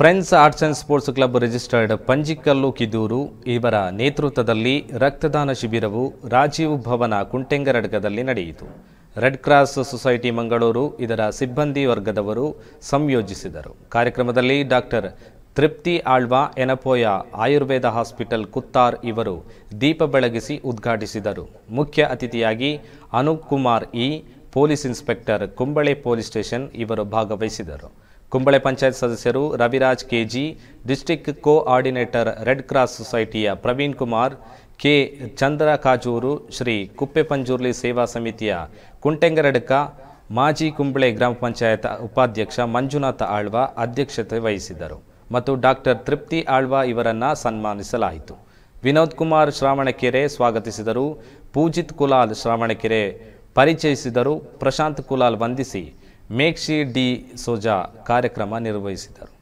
friends arts and sports club registered Panjikallu Kidooru ಇವರ ನೇತೃತ್ವದಲ್ಲಿ ರಕ್ತದಾನ ಶಿಬಿರವು ರಾಜೀವ್ ಭವನ ಕುಂಟೆಂಗರಡ್ಗದಲ್ಲಿ ನಡೆಯಿತು ರೆಡ್ ಕ್ರಾಸ್ ಸೊಸೈಟಿ ಮಂಗಳೂರು ಇದರ ಸಿಬ್ಬಂದಿ ವರ್ಗದವರು ಸಂಯೋಜಿಸಿದರು ಕಾರ್ಯಕ್ರಮದಲ್ಲಿ ಡಾಕ್ಟರ್ ತೃಪ್ತಿ ಆಳ್ವಾ ಎನಪೋಯ ಆಯುರ್ವೇದ ಹಾಸ್ಪಿಟಲ್ ಕುತ್ತಾರ್ ಇವರು ದೀಪ ಬೆಳಗಿಸಿ ಉದ್ಘಾಟಿಸಿದರು ಮುಖ್ಯ ಅತಿಥಿಯಾಗಿ Anoop Kumar E police inspector Kumbla police station ಇವರು ಭಾಗವಹಿಸಿದರು ಕುಂಬಳೆ ಪಂಚಾಯತ್ ಸದಸ್ಯರು Raviraj KG district coordinator red cross ಸೊಸೈಟಿಯ ಪ್ರವೀಣ್ ಕುಮಾರ್ ಕೆ ಚಂದ್ರ ಕಾಜೂರು ಶ್ರೀ ಕುಪ್ಪೆಪಂಜುರ್ಲಿ ಸೇವಾ ಸಮಿತಿಯ ಕುಂಟೆಂಗರಡ್ಕ ಮಾಜಿ ಕುಂಬಳೆ ಗ್ರಾಮ ಪಂಚಾಯತ್ ಉಪಾಧ್ಯಕ್ಷ ಮಂಜುನಾಥ ಆಳ್ವ ಅಧ್ಯಕ್ಷತೆ ವಹಿಸಿದರು ಮತ್ತು ಡಾಕ್ಟರ್ ತೃಪ್ತಿ ಆಳ್ವ ಇವರನ್ನು ಸನ್ಮಾನಿಸಲಾಯಿತು ವಿನೋದ್ ಕುಮಾರ್ ಶ್ರಾವಣಕೆರೆ ಸ್ವಾಗತಿಸಿದರು ಪೂಜಿತ್ ಕುಲಾಲ್ ಶ್ರಾವಣಕೆರೆ ಪರಿಚಯಿಸಿದರು ಪ್ರಶಾಂತ್ ಕುಲಾಲ್ ವಂದಿಸಿ ಮೇಕ್ಷಿ ಡಿ ಸೋಜಾ ಕಾರ್ಯಕ್ರಮ ನಿರ್ವಹಿಸಿದರು